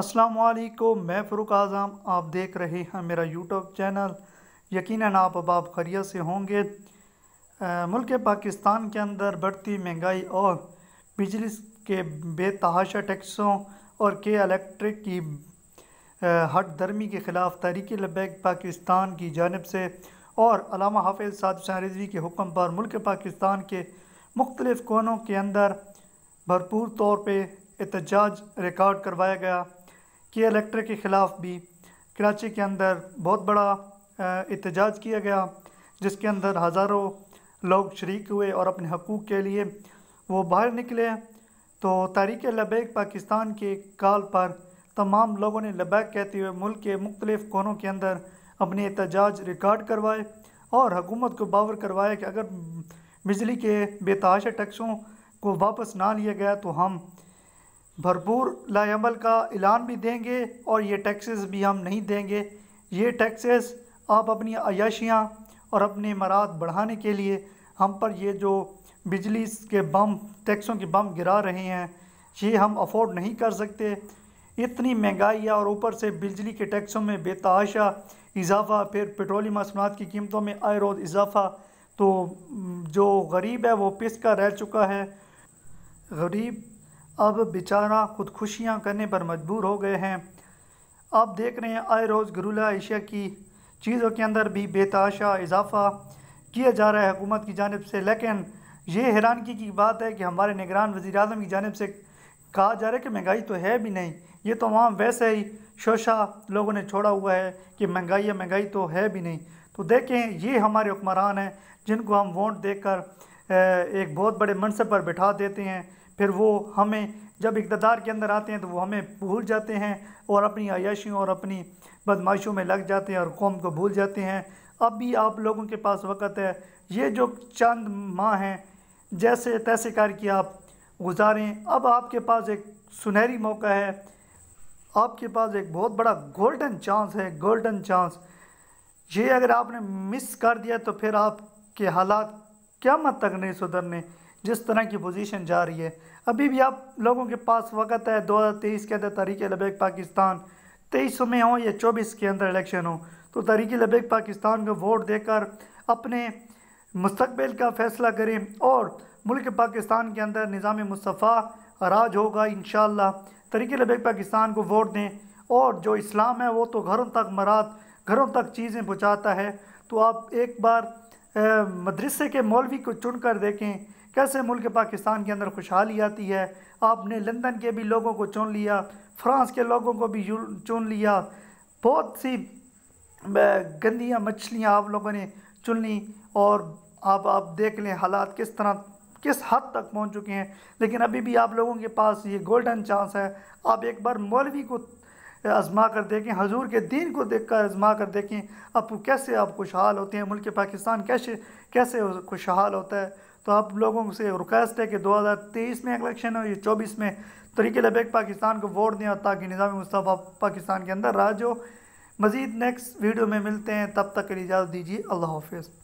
असलम मैं फरुक आज़म आप देख रहे हैं मेरा यूट्यूब चैनल यकीन आप अबाब खरिया से होंगे मुल्क पाकिस्तान के अंदर बढ़ती महंगाई और बिजली के बेतहाशा टैक्सों और के इलेक्ट्रिक की हट दर्मी के ख़िलाफ़ तहरीक लबैक पाकिस्तान की जानब से और अलामा हाफिज साद रिजवी के हुक्म पर मुल्क पाकिस्तान के मुख्तलिफ़ कोनों के अंदर भरपूर तौर पर एहतजाज रिकॉर्ड करवाया गया के इलेक्ट्रिक के ख़िलाफ़ भी कराची के अंदर बहुत बड़ा एहतजाज किया गया जिसके अंदर हज़ारों लोग शरीक हुए और अपने हकूक़ के लिए वो बाहर निकले तो तारीख लबैक पाकिस्तान के काल पर तमाम लोगों ने लबैक कहते हुए मुल्क के मुख्तलिफ़ कोनों के अंदर अपने एहतजाज रिकॉर्ड करवाए और हकूमत को बावर करवाया कि अगर बिजली के बेताशा टैक्सों को वापस ना लिया गया तो हम भरपूर लाल का ऐलान भी देंगे और ये टैक्सेस भी हम नहीं देंगे ये टैक्सेस आप अपनी अयाशियाँ और अपने मराद बढ़ाने के लिए हम पर ये जो बिजली के बम टैक्सों के बम गिरा रहे हैं ये हम अफोर्ड नहीं कर सकते इतनी महंगाई और ऊपर से बिजली के टैक्सों में बेतहाशा इजाफा फिर पेट्रोलियम मसनूआत की कीमतों में आए रोज़ इजाफा तो जो गरीब है वो पिस का रह चुका है गरीब अब बेचारा खुदकुशियाँ करने पर मजबूर हो गए हैं आप देख रहे हैं आए रोज़ घरेलू एशिया की चीज़ों के अंदर भी बेताशा इजाफा किया जा रहा है हुकूमत की जानब से लेकिन ये हैरानगी की बात है कि हमारे निगरान वज़ी अजम की जानब से कहा जा रहा है कि महंगाई तो है भी नहीं ये तो वहाँ वैसे ही शोशा लोगों ने छोड़ा हुआ है कि महंगाई है महंगाई तो है भी नहीं तो देखें ये हमारे हुक्मरान हैं जिनको हम वोट देकर एक बहुत बड़े मनसब पर बैठा देते हैं फिर वो हमें जब इकतदार के अंदर आते हैं तो वो हमें भूल जाते हैं और अपनी आयाशियों और अपनी बदमाशों में लग जाते हैं और कौम को भूल जाते हैं अब भी आप लोगों के पास वक्त है ये जो चंद माह हैं जैसे तैसे करके आप गुजारें अब आपके पास एक सुनहरी मौका है आपके पास एक बहुत बड़ा गोल्डन चांस है गोल्डन चांस ये अगर आपने मिस कर दिया तो फिर आपके हालात क्या मत तक नहीं सुधरने जिस तरह की पोजीशन जा रही है अभी भी आप लोगों के पास वक्त है दो हज़ार तेईस के अंदर तरीक़ लबेक पाकिस्तान तेईस में हो या चौबीस के अंदर इलेक्शन हो तो तरीक लबेक पाकिस्तान को वोट देकर अपने मुस्तबिल का फ़ैसला करें और मुल्क पाकिस्तान के अंदर निज़ाम मुस्तफ़ा राज होगा इन तरीके लबेक पाकिस्तान को वोट दें और जो इस्लाम है वो तो घरों तक मरात घरों तक चीज़ें पहुँचाता है तो आप एक बार मदरसे के मौलवी को चुन कर देखें कैसे मुल्क पाकिस्तान के अंदर खुशहाली आती है आपने लंदन के भी लोगों को चुन लिया फ्रांस के लोगों को भी चुन लिया बहुत सी गंदियाँ मछलियाँ आप लोगों ने चुन ली और आप आप देख लें हालात किस तरह किस हद तक पहुंच चुके हैं लेकिन अभी भी आप लोगों के पास ये गोल्डन चांस है आप एक बार मौलवी को आजमा कर देखें हजूर के दीन को देख कर आजमा कर देखें आप कैसे आप खुशहाल होते हैं मुल्क पाकिस्तान कैसे कैसे खुशहाल होता है तो आप लोगों से रिक्वेस्ट है कि 2023 में इलेक्शन हो या चौबीस में तरीके लबेक पाकिस्तान को वोट दें ताकि निज़ाम मुस्तफ़ा पाकिस्तान के अंदर राज हो मज़ीद नेक्स्ट वीडियो में मिलते हैं तब तक के लिए इजाज़त दीजिए अल्लाह हाफिज़